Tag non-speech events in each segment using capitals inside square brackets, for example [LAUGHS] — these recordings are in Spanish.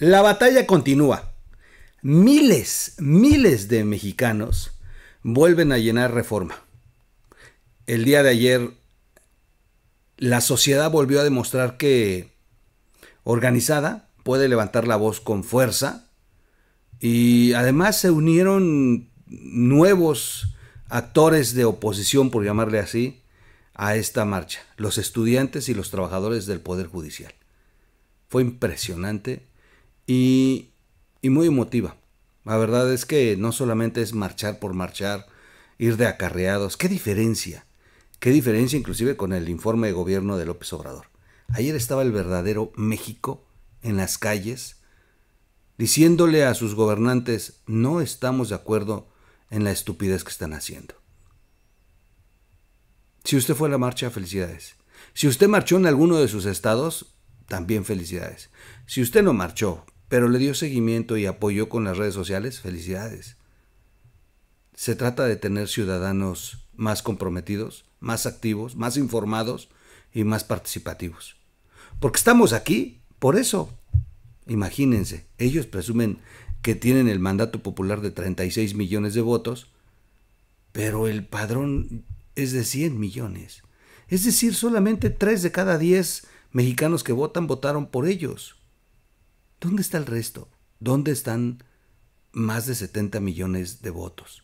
La batalla continúa. Miles, miles de mexicanos vuelven a llenar reforma. El día de ayer, la sociedad volvió a demostrar que organizada puede levantar la voz con fuerza y además se unieron nuevos actores de oposición, por llamarle así, a esta marcha, los estudiantes y los trabajadores del Poder Judicial. Fue impresionante y, muy emotiva. La verdad es que no solamente es marchar por marchar, ir de acarreados. ¿Qué diferencia? ¿Qué diferencia inclusive con el informe de gobierno de López Obrador? Ayer estaba el verdadero México en las calles diciéndole a sus gobernantes no estamos de acuerdo en la estupidez que están haciendo. Si usted fue a la marcha, felicidades. Si usted marchó en alguno de sus estados, también felicidades. Si usted no marchó, pero le dio seguimiento y apoyó con las redes sociales, felicidades. Se trata de tener ciudadanos más comprometidos, más activos, más informados y más participativos. Porque estamos aquí, por eso. Imagínense, ellos presumen que tienen el mandato popular de 36 millones de votos, pero el padrón es de 100 millones. Es decir, solamente 3 de cada 10 mexicanos que votan votaron por ellos. ¿Dónde está el resto? ¿Dónde están más de 70 millones de votos?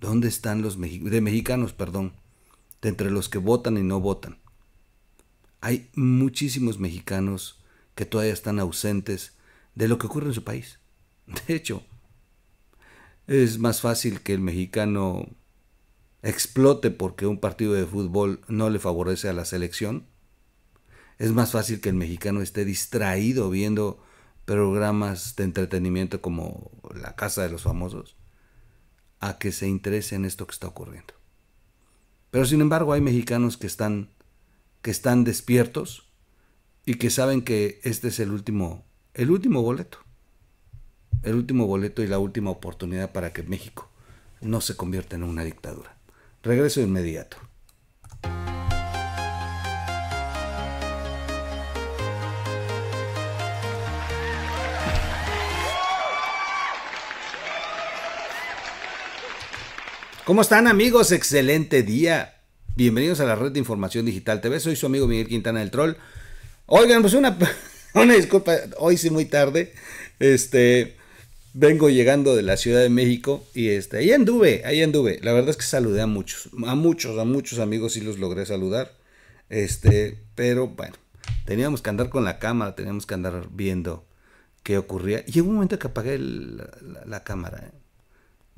¿Dónde están los de mexicanos, perdón, de entre los que votan y no votan? Hay muchísimos mexicanos que todavía están ausentes de lo que ocurre en su país. [LAUGHS] De hecho, es más fácil que el mexicano explote porque un partido de fútbol no le favorece a la selección es más fácil que el mexicano esté distraído viendo programas de entretenimiento como La Casa de los Famosos a que se interese en esto que está ocurriendo. Pero sin embargo hay mexicanos que están, que están despiertos y que saben que este es el último, el último boleto. El último boleto y la última oportunidad para que México no se convierta en una dictadura. Regreso inmediato. ¿Cómo están amigos? Excelente día. Bienvenidos a la red de información digital TV. Soy su amigo Miguel Quintana del Troll. Oigan, pues una, [LAUGHS] una disculpa, hoy sí muy tarde. Este, vengo llegando de la Ciudad de México y este, ahí anduve, ahí anduve. La verdad es que saludé a muchos, a muchos, a muchos amigos y los logré saludar. Este, pero bueno, teníamos que andar con la cámara, teníamos que andar viendo qué ocurría. Y llegó un momento que apagué la, la, cámara. ¿eh?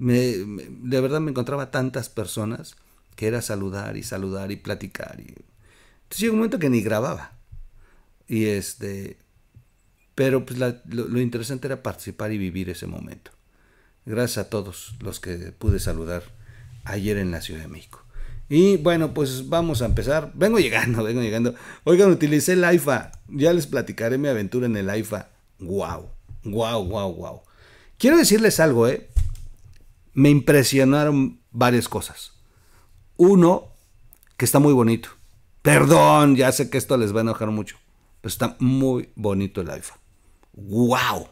de verdad me encontraba tantas personas que era saludar y saludar y platicar. Y... Entonces llegó un momento que ni grababa. Y este, pero pues lo, interesante era participar y vivir ese momento. Gracias a todos los que pude saludar ayer en la Ciudad de México. Y bueno, pues vamos a empezar. Vengo llegando, [LAUGHS] vengo llegando. Oigan, utilicé el AIFA. Ya les platicaré mi aventura en el AIFA. Wow, wow, wow, wow. Quiero decirles algo, ¿eh? me impresionaron varias cosas. Uno, que está muy bonito. Perdón, ya sé que esto les va a enojar mucho. Pero está muy bonito el IFA. ¡Wow!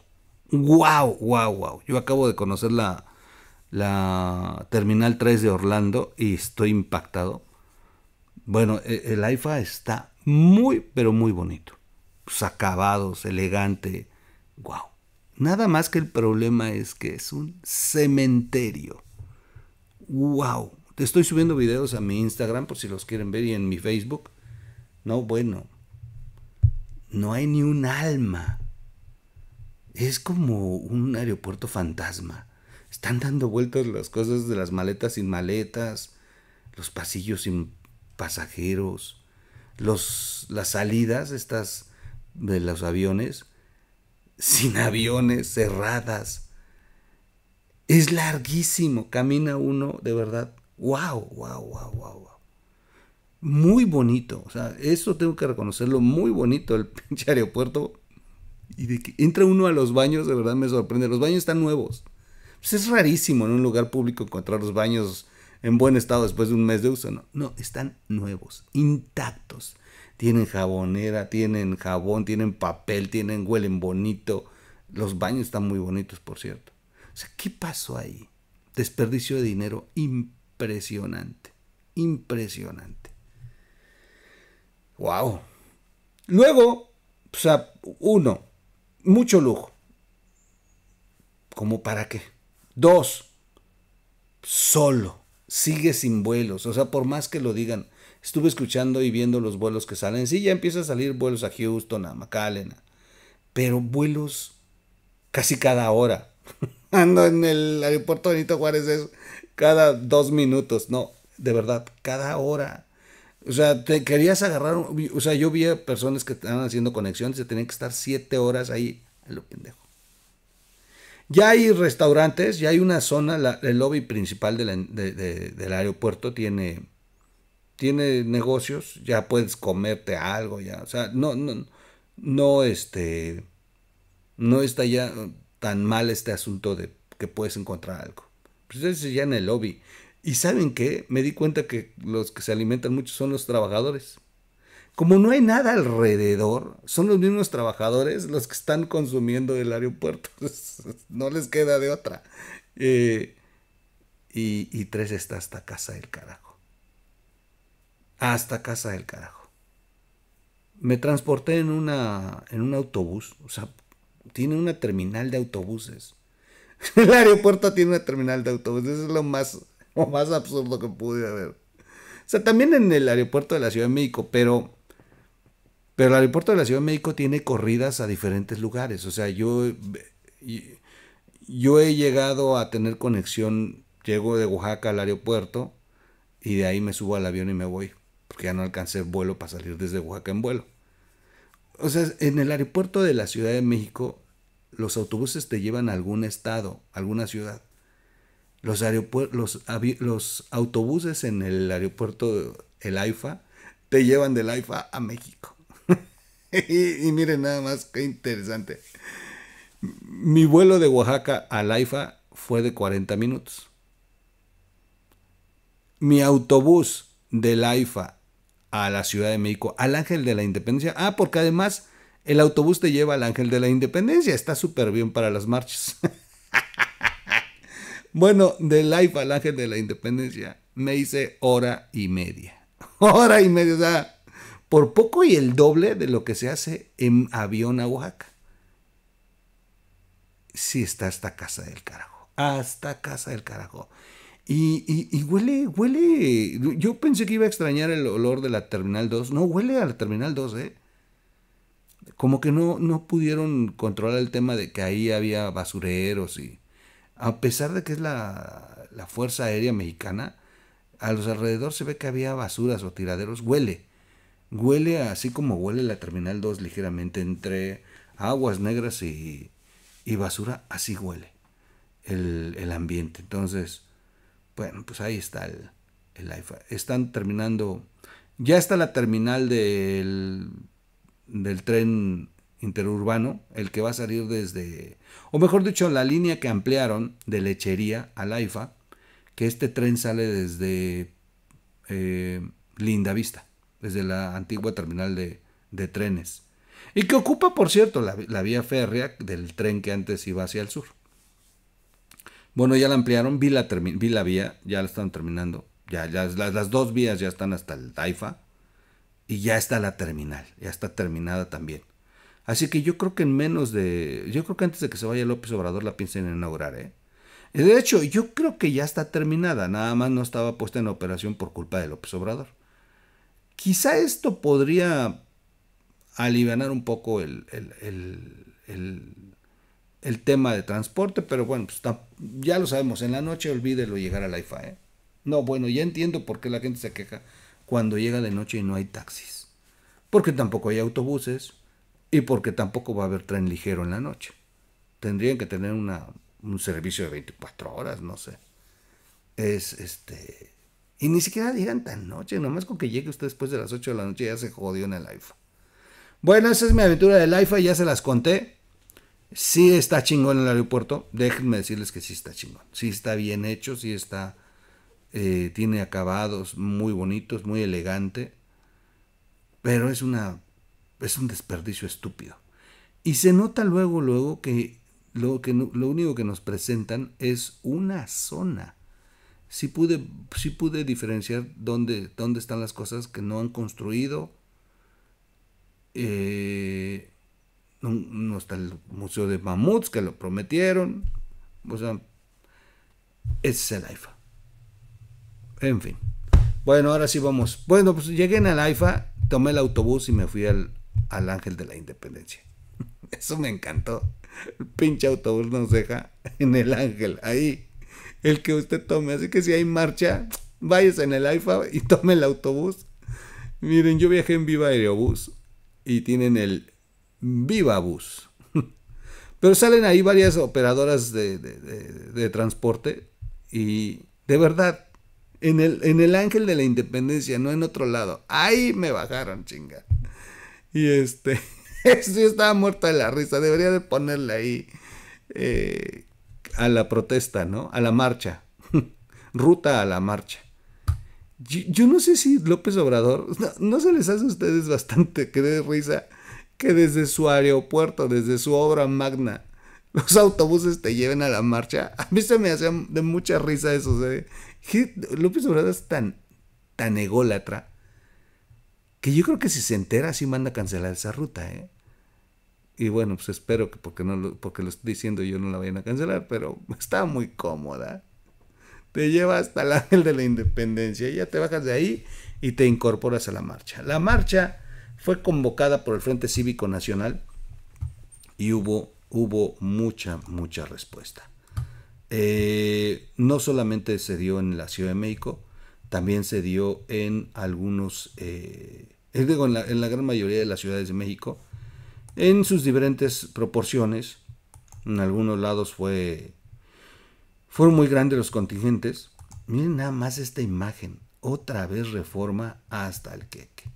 ¡Wow! ¡Wow! ¡Wow! Yo acabo de conocer la, Terminal 3 de Orlando y estoy impactado. Bueno, e, el AIFA está muy, pero muy bonito. Pues, acabados, elegante. ¡Wow! Nada más que el problema es que es un cementerio. ¡Wow! Te estoy subiendo videos a mi Instagram por si los quieren ver y en mi Facebook. No, bueno. No hay ni un alma. Es como un aeropuerto fantasma. Están dando vueltas las cosas de las maletas sin maletas, los pasillos sin pasajeros, los, las salidas estas de los aviones sin aviones, cerradas. Es larguísimo, camina uno de verdad. ¡Wow, wow, wow, wow! Muy bonito, o sea, eso tengo que reconocerlo, muy bonito el [LAUGHS] pinche aeropuerto. Y de que entra uno a los baños, de verdad me sorprende. Los baños están nuevos. Pues es rarísimo en un lugar público encontrar los baños en buen estado después de un mes de uso. No, no están nuevos, intactos tienen jabonera, tienen jabón, tienen papel, tienen huelen bonito. Los baños están muy bonitos, por cierto. O sea, ¿qué pasó ahí? Desperdicio de dinero impresionante, impresionante. Wow. Luego, o sea, uno, mucho lujo. ¿Cómo para qué? Dos, solo, sigue sin vuelos. O sea, por más que lo digan, estuve escuchando y viendo los vuelos que salen. Sí, ya empieza a salir vuelos a Houston, a McAllen, pero vuelos casi cada hora. [LAUGHS] Ando en el aeropuerto Benito Juárez es cada dos minutos, no, de verdad, cada hora. O sea, te querías agarrar, o sea, yo vi a personas que estaban haciendo conexiones, se tenían que estar siete horas ahí, a lo pendejo. Ya hay restaurantes, ya hay una zona, el lobby principal del aeropuerto tiene tiene negocios, ya puedes comerte algo, ya. O sea, no, no, no, este, no está ya tan mal este asunto de que puedes encontrar algo. Pues ya en el lobby. Y saben qué, me di cuenta que los que se alimentan mucho son los trabajadores. Como no hay nada alrededor, son los mismos trabajadores los que están consumiendo el aeropuerto. [LAUGHS] no les queda de otra. Eh, y, y tres está hasta casa del carajo hasta casa del carajo. Me transporté en, una, en un autobús, o sea, tiene una terminal de autobuses. [LAUGHS] El aeropuerto tiene una terminal de autobuses, eso es lo más, más absurdo que pude haber. O sea, también en el aeropuerto de la Ciudad de México, pero, pero el aeropuerto de la Ciudad de México tiene corridas a diferentes lugares. O sea, yo, yo he llegado a tener conexión, llego de Oaxaca al aeropuerto y de ahí me subo al avión y me voy. Que ya no alcancé vuelo para salir desde Oaxaca en vuelo. O sea, en el aeropuerto de la Ciudad de México, los autobuses te llevan a algún estado, a alguna ciudad. Los, los autobuses en el aeropuerto, el AIFA, te llevan del AIFA a México. [LAUGHS] y, y, miren nada más, qué interesante. Mi vuelo de Oaxaca al AIFA fue de 40 minutos. Mi autobús del AIFA a la Ciudad de México, al Ángel de la Independencia. Ah, porque además el autobús te lleva al Ángel de la Independencia. Está súper bien para las marchas. [LAUGHS] bueno, de Life al Ángel de la Independencia me hice hora y media. [LAUGHS] Hora y media, o sea, por poco y el doble de lo que se hace en avión a Oaxaca. Sí está hasta casa del carajo. Hasta casa del carajo. Y, y, huele, huele. Yo pensé que iba a extrañar el olor de la Terminal 2. No, huele a la Terminal 2, ¿eh? Como que no, no pudieron controlar el tema de que ahí había basureros y. A pesar de que es la, Fuerza Aérea Mexicana, a los alrededor se ve que había basuras o tiraderos. Huele. Huele así como huele la Terminal 2 ligeramente entre aguas negras y, y basura. Así huele el, el ambiente. Entonces bueno, pues ahí está el, aifa. Están terminando, ya está la terminal del, del tren interurbano, el que va a salir desde, o mejor dicho, la línea que ampliaron de Lechería al AIFA, que este tren sale desde eh, Linda Vista, desde la antigua terminal de, trenes, y que ocupa, por cierto, la vía férrea del tren que antes iba hacia el sur. Bueno, ya la ampliaron, vi la, la vía, ya la están terminando. Ya, las, dos vías ya están hasta el Taifa. Y ya está la terminal, ya está terminada también. Así que yo creo que en menos de. Yo creo que antes de que se vaya López Obrador la piensen inaugurar, ¿eh? ¿eh? De hecho, yo creo que ya está terminada, nada más no estaba puesta en operación por culpa de López Obrador. Quizá esto podría aliviar un poco el el tema de transporte, pero bueno, pues ya lo sabemos, en la noche olvídelo llegar al IFA. ¿eh? No, bueno, ya entiendo por qué la gente se queja cuando llega de noche y no hay taxis. Porque tampoco hay autobuses y porque tampoco va a haber tren ligero en la noche. Tendrían que tener un servicio de 24 horas, no sé. Es este. Y ni siquiera llegan tan noche, nomás con que llegue usted después de las 8 de la noche ya se jodió en el IFA. Bueno, esa es mi aventura del IFA, ya se las conté. Sí está chingón el aeropuerto, déjenme decirles que sí está chingón. Sí está bien hecho, sí está... Eh, tiene acabados muy bonitos, muy elegante, pero es una es un desperdicio estúpido. Y se nota luego luego que lo que lo único que nos presentan es una zona. Si sí pude pude diferenciar dónde dónde están las cosas que no han construido eh, no, está el Museo de Mamuts, que lo prometieron. O sea, es el AIFA. En fin. Bueno, ahora sí vamos. Bueno, pues llegué en el AIFA, tomé el autobús y me fui al, al Ángel de la Independencia. [LAUGHS] Eso me encantó. El pinche autobús nos deja en el Ángel, ahí. El que usted tome. Así que si hay marcha, váyase en el AIFA y tome el autobús. Miren, yo viajé en Viva Aerobús y tienen el Viva Bus. [LAUGHS] Pero salen ahí varias operadoras de, transporte y de verdad, en el, en el, ángel de la independencia, no en otro lado. Ahí me bajaron, chinga. Y este, yo [LAUGHS] estaba muerta de la risa. Debería de ponerle ahí eh, a la protesta, ¿no? A la marcha. [LAUGHS] Ruta a la marcha. Yo, no sé si López Obrador, no, se les hace a ustedes bastante que risa que desde su aeropuerto, desde su obra magna, los autobuses te lleven a la marcha. A mí se me hacía de mucha risa eso. ¿eh? López Obrador es tan, tan ególatra que yo creo que si se entera sí manda a cancelar esa ruta. ¿eh? Y bueno, pues espero que porque, no lo, porque lo estoy diciendo yo no la vayan a cancelar, pero [LAUGHS] está muy cómoda. Te lleva hasta la [LAUGHS] de la independencia. Ya te bajas de ahí y te incorporas a la marcha. La marcha fue convocada por el Frente Cívico Nacional y hubo, hubo mucha, mucha respuesta. Eh, no solamente se dio en la Ciudad de México, también se dio en algunos, eh, eh, digo, en la, gran mayoría de las ciudades de México, en sus diferentes proporciones. En algunos lados fue, fueron muy grandes los contingentes. Miren nada más esta imagen. Otra vez reforma hasta el queque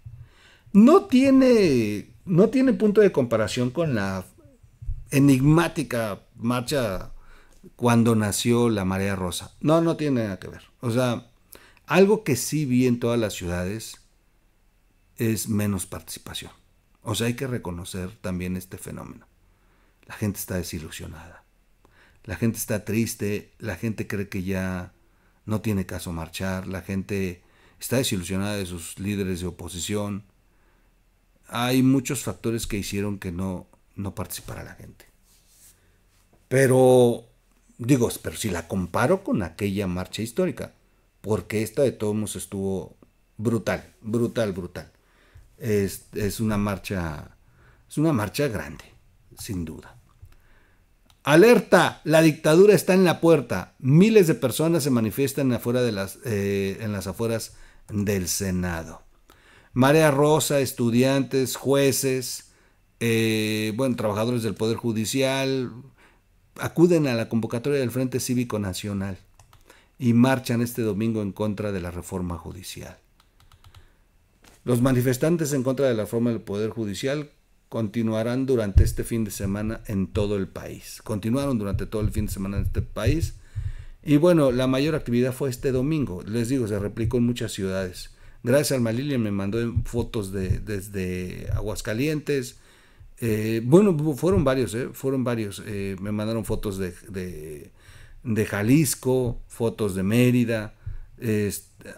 no tiene, no tiene punto de comparación con la enigmática marcha cuando nació la marea rosa. No, no tiene nada que ver. O sea, algo que sí vi en todas las ciudades es menos participación. O sea, hay que reconocer también este fenómeno. La gente está desilusionada. La gente está triste, la gente cree que ya no tiene caso marchar, la gente está desilusionada de sus líderes de oposición, hay muchos factores que hicieron que no, no participara la gente. Pero, digo, pero si la comparo con aquella marcha histórica, porque esta de todos modos estuvo brutal, brutal, brutal. Es, una marcha, es una marcha grande, sin duda. Alerta, la dictadura está en la puerta. Miles de personas se manifiestan afuera de las, eh, en las afueras del Senado. Marea Rosa, estudiantes, jueces, eh, bueno, trabajadores del Poder Judicial, acuden a la convocatoria del Frente Cívico Nacional y marchan este domingo en contra de la reforma judicial. Los manifestantes en contra de la reforma del Poder Judicial continuarán durante este fin de semana en todo el país. Continuaron durante todo el fin de semana en este país. Y bueno, la mayor actividad fue este domingo. Les digo, se replicó en muchas ciudades. Gracias al Malilia me mandó fotos de, desde Aguascalientes. Eh, bueno, fueron varios, eh, fueron varios. Eh, me mandaron fotos de, de, Jalisco, fotos de Mérida.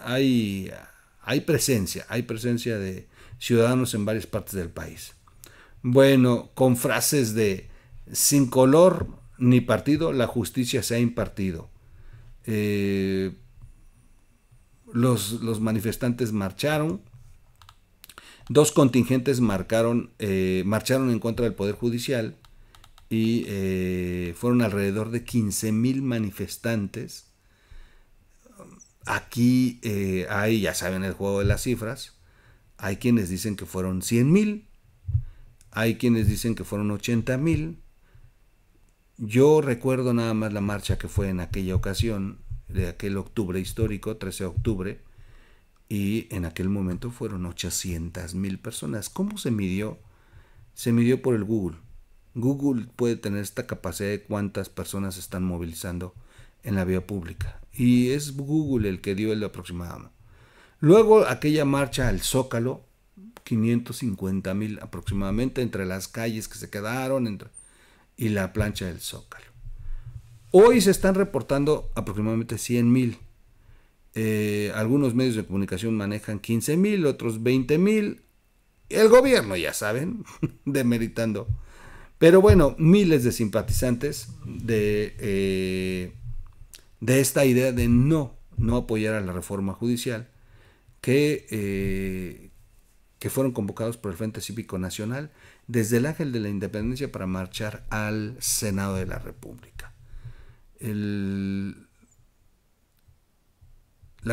hay, hay presencia, hay presencia de ciudadanos en varias partes del país. Bueno, con frases de sin color ni partido, la justicia se ha impartido los, manifestantes marcharon, dos contingentes marcaron, eh, marcharon en contra del Poder Judicial y eh, fueron alrededor de 15.000 manifestantes. Aquí eh, hay, ya saben el juego de las cifras, hay quienes dicen que fueron 100.000, hay quienes dicen que fueron 80.000. Yo recuerdo nada más la marcha que fue en aquella ocasión de aquel octubre histórico, 13 de octubre, y en aquel momento fueron 800 mil personas. ¿Cómo se midió? Se midió por el Google. Google puede tener esta capacidad de cuántas personas están movilizando en la vía pública. Y es Google el que dio el aproximado. Luego aquella marcha al Zócalo, 550 mil aproximadamente entre las calles que se quedaron entre, y la plancha del Zócalo. Hoy se están reportando aproximadamente 100 mil. Eh, algunos medios de comunicación manejan 15 mil, otros 20 mil. El gobierno, ya saben, [LAUGHS] demeritando. Pero bueno, miles de simpatizantes de, eh, de esta idea de no, no apoyar a la reforma judicial que, eh, que fueron convocados por el Frente Cívico Nacional desde el Ángel de la Independencia para marchar al Senado de la República la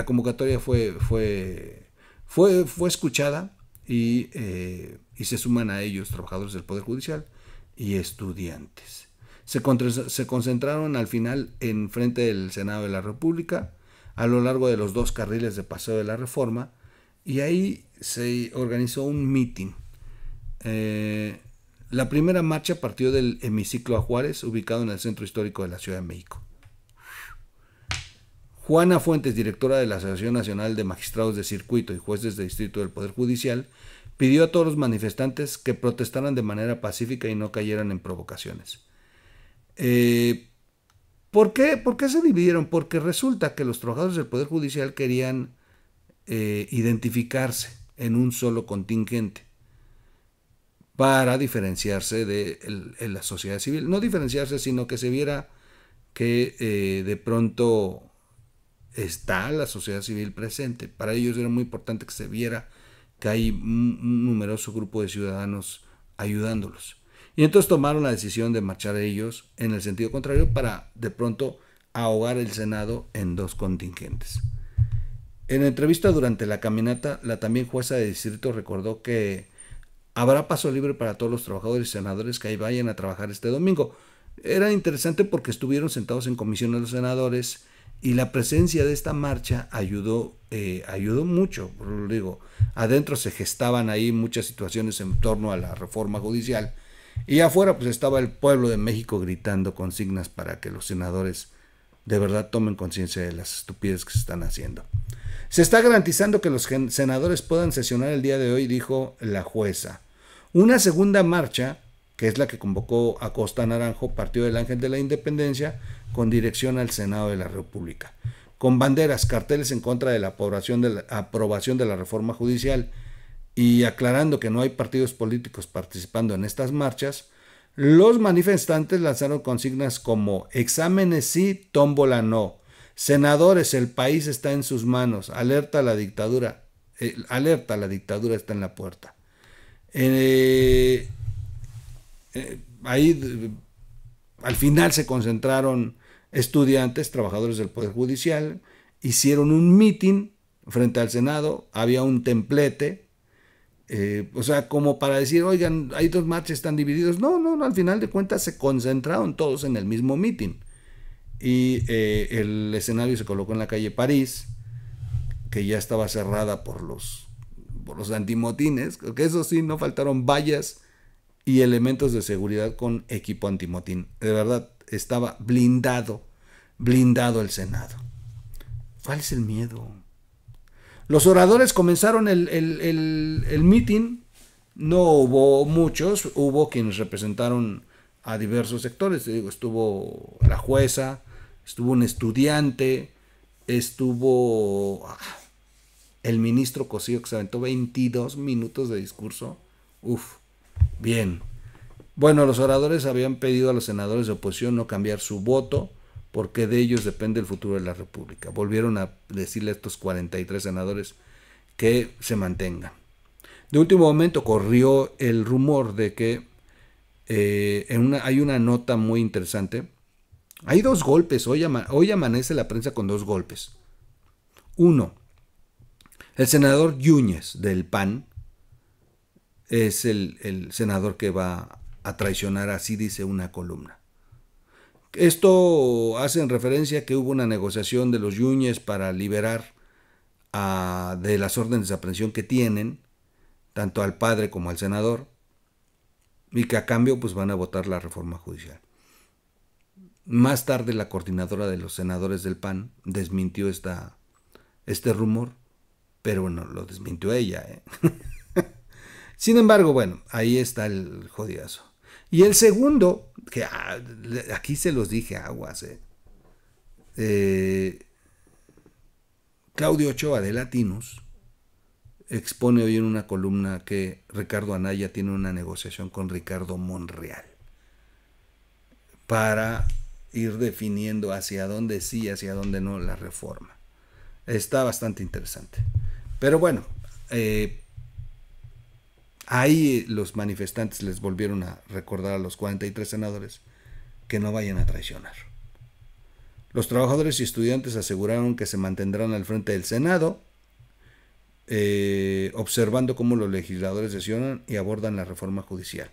convocatoria fue, fue, fue, fue escuchada eh, y, se suman a ellos trabajadores del Poder Judicial y estudiantes. Se, concentraron al final en frente del Senado de la República, a lo largo de los dos carriles de paseo de la Reforma, y ahí se organizó un meeting. Eh, la primera marcha partió del hemiciclo a Juárez, ubicado en el centro histórico de la Ciudad de México. Juana Fuentes, directora de la Asociación Nacional de Magistrados de Circuito y Jueces de Distrito del Poder Judicial, pidió a todos los manifestantes que protestaran de manera pacífica y no cayeran en provocaciones. Eh, ¿por, qué? se dividieron? Porque resulta que los trabajadores del Poder Judicial querían eh, identificarse en un solo contingente para diferenciarse de la sociedad civil. No diferenciarse, sino que se viera que eh, de pronto está la sociedad civil presente. Para ellos era muy importante que se viera que hay un numeroso grupo de ciudadanos ayudándolos. Y entonces tomaron la decisión de marchar ellos en el sentido contrario para de pronto ahogar el Senado en dos contingentes. En entrevista durante la caminata, la también jueza de distrito recordó que Habrá paso libre para todos los trabajadores y senadores que ahí vayan a trabajar este domingo. Era interesante porque estuvieron sentados en comisiones los senadores y la presencia de esta marcha ayudó, eh, ayudó mucho, digo. Adentro se gestaban ahí muchas situaciones en torno a la reforma judicial y afuera pues estaba el pueblo de México gritando consignas para que los senadores de verdad tomen conciencia de las estupideces que se están haciendo. Se está garantizando que los senadores puedan sesionar el día de hoy, dijo la jueza. Una segunda marcha, que es la que convocó a Costa Naranjo, Partido del Ángel de la Independencia, con dirección al Senado de la República. Con banderas, carteles en contra de la, aprobación de la reforma judicial y aclarando que no hay partidos políticos participando en estas marchas, los manifestantes lanzaron consignas como exámenes sí, tómbola no, Senadores, el país está en sus manos. Alerta a la dictadura. Eh, alerta, la dictadura está en la puerta. Eh, eh, ahí al final se concentraron estudiantes, trabajadores del Poder Judicial, hicieron un mitin frente al Senado, había un templete, o sea, como para decir, oigan, hay dos marchas, están divididos. No, no, no, al final de cuentas se concentraron todos en el mismo mitin y eh, el escenario se colocó en la calle París, que ya estaba cerrada por los, por los antimotines, que eso sí, no faltaron vallas y elementos de seguridad con equipo antimotín. De verdad, estaba blindado, blindado el Senado. ¿Cuál el miedo? Los oradores comenzaron el, el, el, mitin, no hubo muchos, hubo quienes representaron a diversos sectores. Digo, estuvo la jueza, estuvo un estudiante, estuvo el ministro Cosío que se aventó 22 minutos de discurso. Uf, bien. Bueno, los oradores habían pedido a los senadores de oposición no cambiar su voto porque de ellos depende el futuro de la República. Volvieron a decirle a estos 43 senadores que se mantengan. De último momento corrió el rumor de que eh, una, hay una nota muy interesante hay dos golpes, hoy, amanece la prensa con dos golpes. Uno, el senador Yúñez del PAN es el, senador que va a traicionar, así dice una columna. Esto hace en referencia que hubo una negociación de los Yúñez para liberar de las órdenes de aprehensión que tienen, tanto al padre como al senador, y que a cambio pues van a votar la reforma judicial. Más tarde la coordinadora de los senadores del PAN desmintió esta, este rumor, pero bueno, lo desmintió ella. ¿eh? [LAUGHS] Sin embargo, bueno, ahí está el jodidazo. Y el segundo, que ah, aquí se los dije aguas, ¿eh? Eh, Claudio Ochoa de Latinos expone hoy en una columna que Ricardo Anaya tiene una negociación con Ricardo Monreal para ir definiendo hacia dónde sí hacia dónde no la reforma. Está bastante interesante. Pero bueno, eh, ahí los manifestantes les volvieron a recordar a los 43 senadores que no vayan a traicionar. Los trabajadores y estudiantes aseguraron que se mantendrán al frente del Senado, eh, observando cómo los legisladores sesionan y abordan la reforma judicial.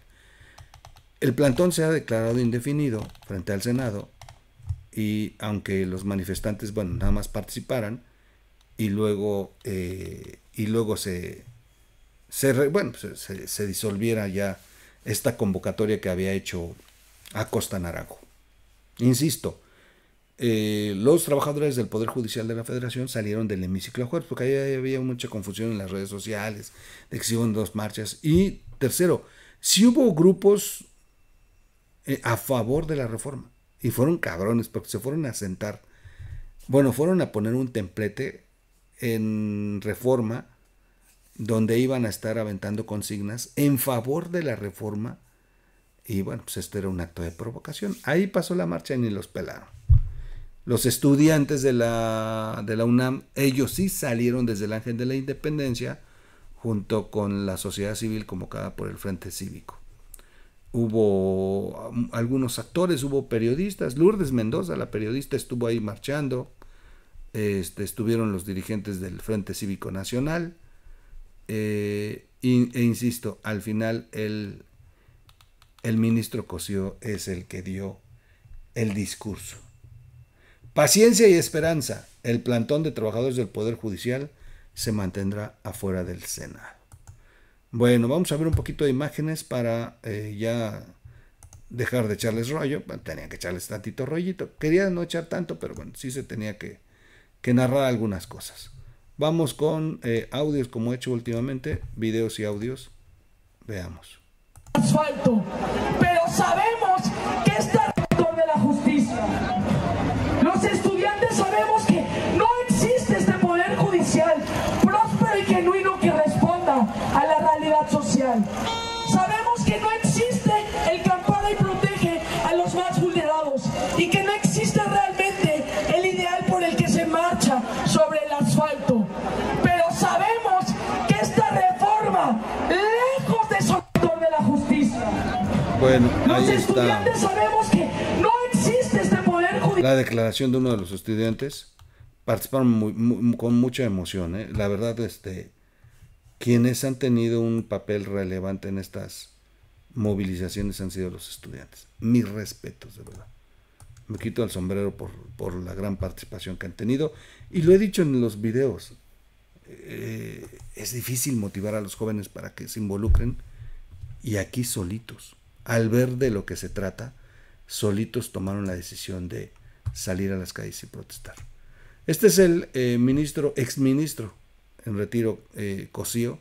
El plantón se ha declarado indefinido frente al Senado y aunque los manifestantes, bueno, nada más participaran y luego, eh, y luego se, se, bueno, se, disolviera ya esta convocatoria que había hecho Acosta Naranjo. Insisto, eh, los trabajadores del Poder Judicial de la Federación salieron del hemiciclo jueves, porque había mucha confusión en las redes sociales, de que dos marchas. Y tercero, si hubo grupos eh, a favor de la reforma. Y fueron cabrones porque se fueron a sentar. Bueno, fueron a poner un templete en reforma donde iban a estar aventando consignas en favor de la reforma. Y bueno, pues esto era un acto de provocación. Ahí pasó la marcha y ni los pelaron. Los estudiantes de la, de la UNAM, ellos sí salieron desde el Ángel de la Independencia junto con la sociedad civil convocada por el Frente Cívico hubo um, algunos actores, hubo periodistas. Lourdes Mendoza, la periodista, estuvo ahí marchando. Este, estuvieron los dirigentes del Frente Cívico Nacional. Eh, e, insisto, al final el, el ministro Cosío es el que dio el discurso. Paciencia y esperanza. El plantón de trabajadores del Poder Judicial se mantendrá afuera del Senado. Bueno, vamos a ver un poquito de imágenes para eh, ya dejar de echarles rollo. tenía que echarles tantito rollito. Quería no echar tanto, pero bueno, sí se tenía que, que narrar algunas cosas. Vamos con eh, audios como he hecho últimamente, videos y audios. Veamos. Asfalto, pero sabemos Bueno, ahí está. sabemos que no existe este poder La declaración de uno de los estudiantes participaron con mucha emoción. ¿eh? La verdad, este, quienes han tenido un papel relevante en estas movilizaciones han sido los estudiantes. Mis respetos, de verdad. Me quito el sombrero por, la gran participación que han tenido. Y lo he dicho en los videos. Eh, es difícil motivar a los jóvenes para que se involucren y aquí solitos al ver de lo que se trata, solitos tomaron la decisión de salir a las calles y protestar. Este es el eh, ministro, exministro en retiro, eh, Cosío.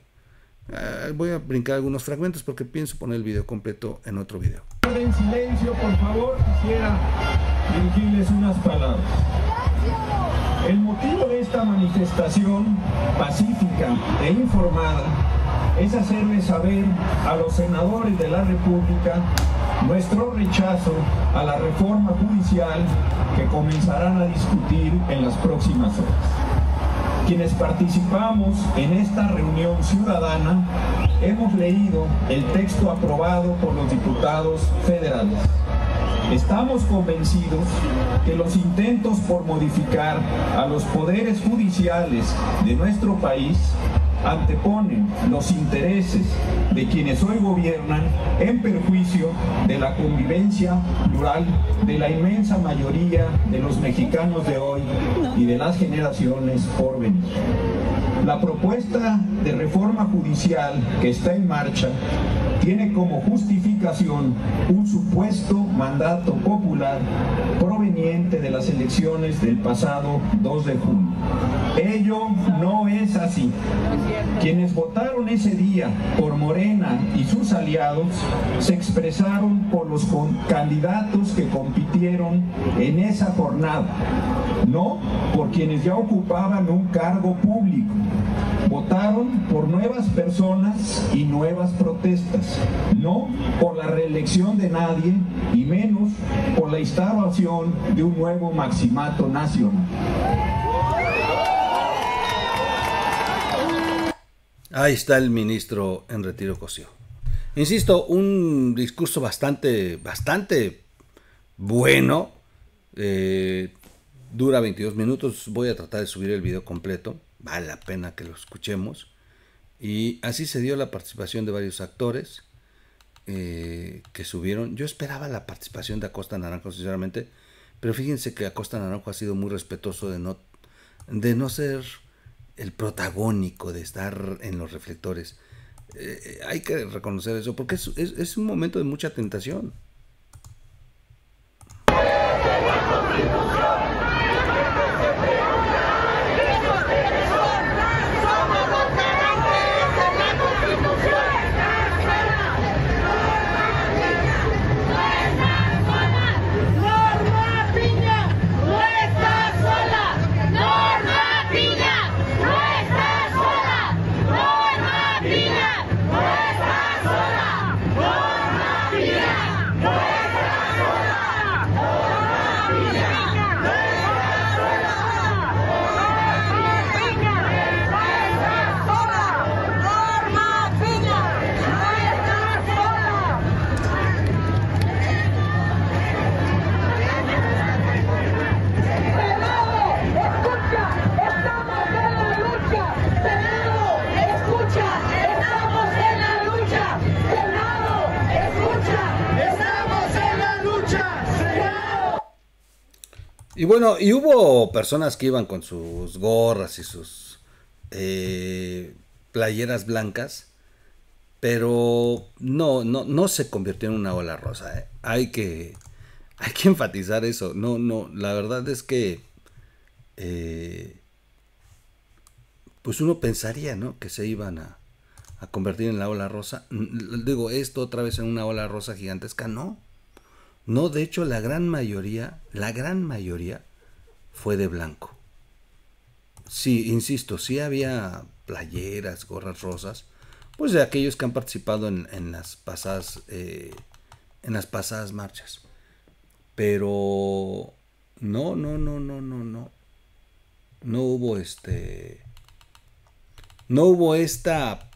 Ah, voy a brincar algunos fragmentos porque pienso poner el video completo en otro video. En silencio, por favor, quisiera dirigirles unas palabras. El motivo de esta manifestación pacífica e informada es hacerle saber a los senadores de la República nuestro rechazo a la reforma judicial que comenzarán a discutir en las próximas horas. Quienes participamos en esta reunión ciudadana hemos leído el texto aprobado por los diputados federales. Estamos convencidos que los intentos por modificar a los poderes judiciales de nuestro país anteponen los intereses de quienes hoy gobiernan en perjuicio de la convivencia plural de la inmensa mayoría de los mexicanos de hoy y de las generaciones por venir. La propuesta de reforma judicial que está en marcha tiene como justificación un supuesto mandato popular proveniente de las elecciones del pasado 2 de junio. Ello no es así. Quienes votaron ese día por Morena y sus aliados se expresaron por los candidatos que compitieron en esa jornada, no por quienes ya ocupaban un cargo público por nuevas personas y nuevas protestas, no por la reelección de nadie y menos por la instalación de un nuevo maximato nacional. Ahí está el ministro en retiro Cosío. Insisto, un discurso bastante, bastante bueno. Eh, dura 22 minutos. Voy a tratar de subir el video completo vale la pena que lo escuchemos. Y así se dio la participación de varios actores eh, que subieron. Yo esperaba la participación de Acosta Naranjo, sinceramente, pero fíjense que Acosta Naranjo ha sido muy respetuoso de no, de no ser el protagónico, de estar en los reflectores. Eh, eh, hay que reconocer eso, porque es, es, es un momento de mucha tentación. y hubo personas que iban con sus gorras y sus eh, playeras blancas, pero no, no, no se convirtió en una ola rosa. ¿eh? Hay, que, hay que [LAUGHS] enfatizar eso. No, no, la verdad es que... Eh, pues uno pensaría, ¿no? Que se iban a, a convertir en la ola rosa. Digo, esto otra vez en una ola rosa gigantesca. No. No, de hecho, la gran mayoría, la gran mayoría fue de blanco. Sí, insisto, sí había playeras, gorras rosas, pues de aquellos que han participado en, las pasadas eh, en las pasadas marchas. Pero no, no, no, no, no, no. No hubo este no hubo esta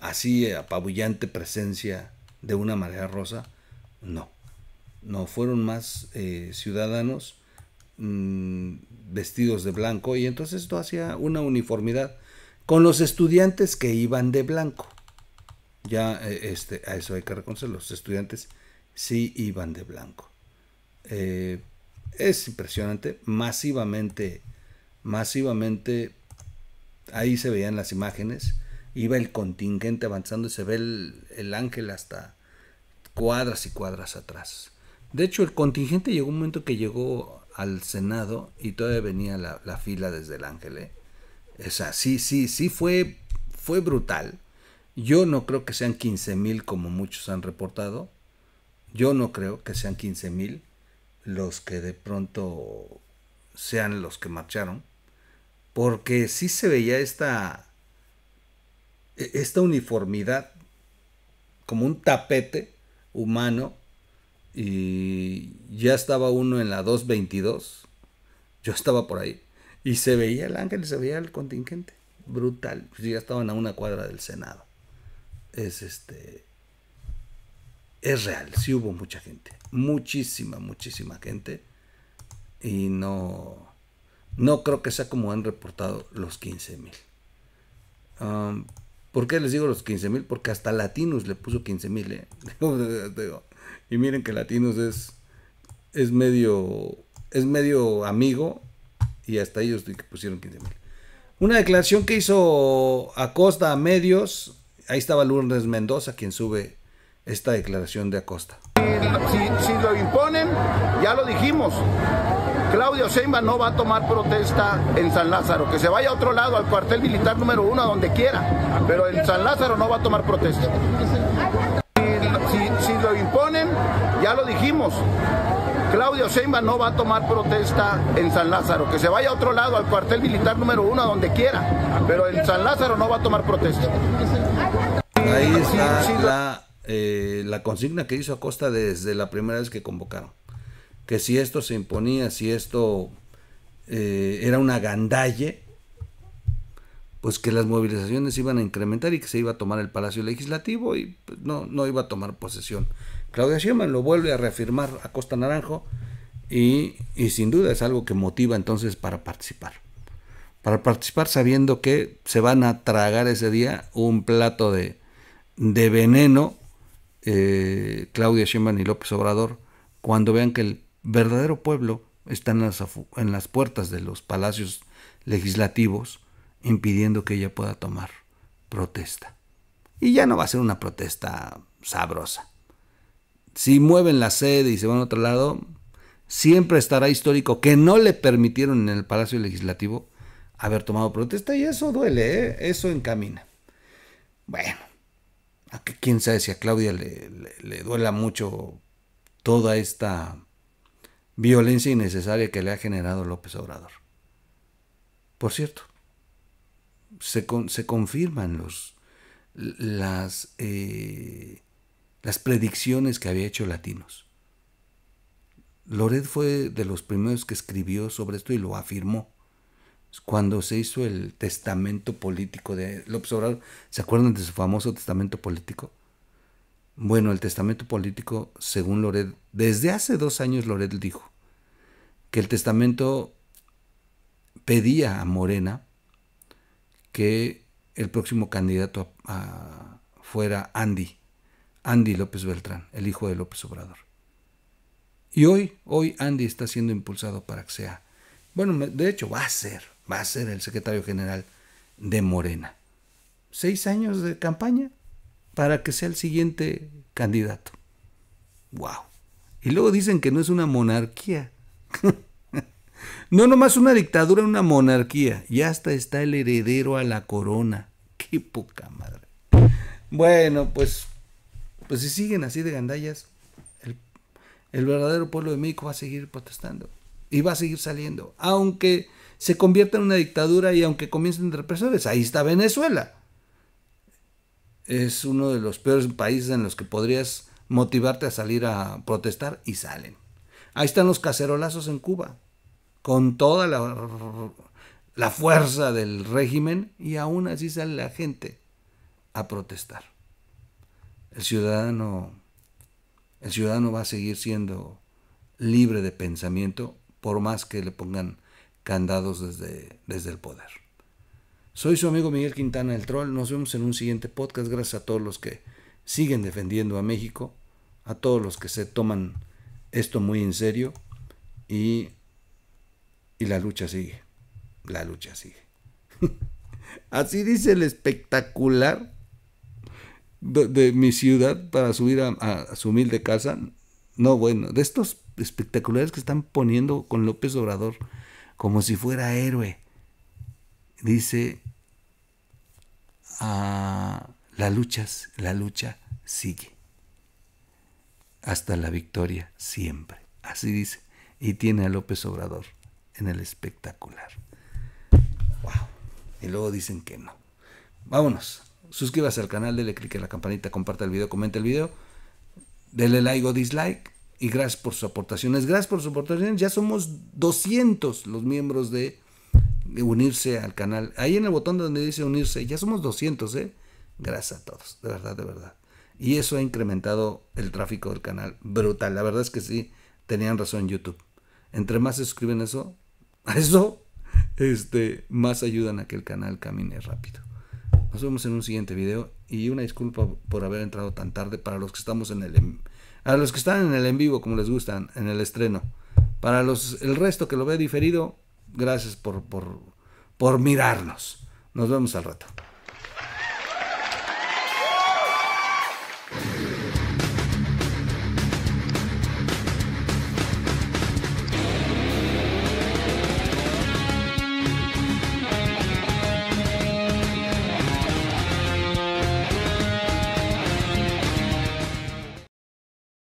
así apabullante presencia de una marea rosa. No. No fueron más eh, ciudadanos Mm, vestidos de blanco y entonces esto hacía una uniformidad con los estudiantes que iban de blanco. Ya eh, este, a eso hay que reconocer, los estudiantes sí iban de blanco. Eh, es impresionante, masivamente, masivamente, ahí se veían las imágenes, iba el contingente avanzando y se ve el, el ángel hasta cuadras y cuadras atrás. De hecho, el contingente llegó un momento que llegó al Senado y todavía venía la, fila desde el Ángel. ¿eh? O sea, sí, sí, sí fue, fue brutal. Yo no creo que sean 15.000 como muchos han reportado. Yo no creo que sean 15.000 los que de pronto sean los que marcharon. Porque sí se veía esta, e-, esta uniformidad como un tapete humano y ya estaba uno en la 222. Yo estaba por ahí. Y se veía el ángel, se veía el contingente. Brutal. si pues, ya estaban a una cuadra del Senado. Es este. Es real. Sí hubo mucha gente. Muchísima, muchísima gente. Y no. No creo que sea como han reportado los 15 mil. Ah, ¿Por qué les digo los 15 mil? Porque hasta Latinus le puso 15 mil. ¿eh? [LAUGHS] Y miren que Latinos es, es medio es medio amigo y hasta ellos pusieron 15 mil. Una declaración que hizo Acosta a medios, ahí estaba Lourdes Mendoza quien sube esta declaración de Acosta. Si, lo imponen, ya lo dijimos, Claudio Seimba no va a tomar protesta en San Lázaro, que se vaya a otro lado, al cuartel militar número uno, a donde quiera, pero en San Lázaro no va a tomar protesta imponen, ya lo dijimos. Claudio Seimba no va a tomar protesta en San Lázaro, que se vaya a otro lado, al cuartel militar número uno, a donde quiera, pero en San Lázaro no va a tomar protesta. Ahí está la, eh, consigna que hizo Acosta desde la primera vez que convocaron, que si esto se imponía, si esto eh, era una gandalle, pues que las movilizaciones iban a incrementar y que se iba a tomar el Palacio Legislativo y pues, no, no iba a tomar posesión. Claudia Sheinbaum lo vuelve a reafirmar a Costa Naranjo y, sin duda es algo que motiva entonces para participar. Para participar sabiendo que se van a tragar ese día un plato de, de veneno eh, Claudia Sheinbaum y López Obrador cuando vean que el verdadero pueblo está en las, en las puertas de los palacios legislativos impidiendo que ella pueda tomar protesta. Y ya no va a ser una protesta sabrosa. Si mueven la sede y se van a otro lado, siempre estará histórico que no le permitieron en el Palacio Legislativo haber tomado protesta y eso duele, ¿eh? eso encamina. Bueno, a que quién sabe si a Claudia le duela mucho toda esta violencia innecesaria que le ha generado López Obrador. Por cierto, se, confirman los, las, eh, las predicciones que había hecho Latinos. Loret fue de los primeros que escribió sobre esto y lo afirmó. Cuando se hizo el testamento político de López Obrador, ¿se acuerdan de su famoso testamento político? Bueno, el testamento político, según Loret, desde hace dos años Loret dijo que el testamento pedía a Morena que el próximo candidato fuera Andy, Andy López Beltrán, el hijo de López Obrador. Y hoy, hoy Andy está siendo impulsado para que sea, bueno, de hecho va a ser, va a ser el secretario general de Morena. Seis años de campaña para que sea el siguiente candidato. ¡Wow! Y luego dicen que no es una monarquía. [LAUGHS] No nomás una dictadura, una monarquía. Y hasta está el heredero a la corona. Qué poca madre. Bueno, pues, pues si siguen así de gandallas, el, el verdadero pueblo de México va a seguir protestando. Y va a seguir saliendo. Aunque se convierta en una dictadura y aunque comiencen represores. Ahí está Venezuela. Es uno de los peores países en los que podrías motivarte a salir a protestar y salen. Ahí están los cacerolazos en Cuba con toda la, fuerza del régimen y aún así sale la gente a protestar. El ciudadano, el ciudadano va a seguir siendo libre de pensamiento por más que le pongan candados desde, desde el poder. Soy su amigo Miguel Quintana el Troll. Nos vemos en un siguiente podcast. Gracias a todos los que siguen defendiendo a México, a todos los que se toman esto muy en serio y y la lucha sigue. La lucha sigue. [LAUGHS] Así dice el espectacular de, mi ciudad para subir a, su humilde casa. No, bueno, de estos espectaculares que están poniendo con López Obrador como si fuera héroe. Dice, ah, la la lucha sigue. Hasta la victoria siempre. Así dice. Y tiene a López Obrador en el espectacular. ¡Wow! Y luego dicen que no. Vámonos. Suscríbase al canal, dele click a la campanita, Comparte el video, comenta el video, dele like o dislike. Y gracias por sus aportaciones. Gracias por sus aportaciones. Ya somos 200 los miembros de, unirse al canal. Ahí en el botón donde dice unirse, ya somos 200, ¿eh? Gracias a todos, de verdad, de verdad. Y eso ha incrementado el tráfico del canal. Brutal. La verdad es que sí, tenían razón YouTube. Entre más se suscriben eso, eso, este, más ayudan a que el canal camine rápido. Nos vemos en un siguiente video y una disculpa por haber entrado tan tarde para los que estamos en el a los que están en el en vivo como les gustan en el estreno. Para los el resto que lo ve diferido, gracias por por por mirarnos. Nos vemos al rato.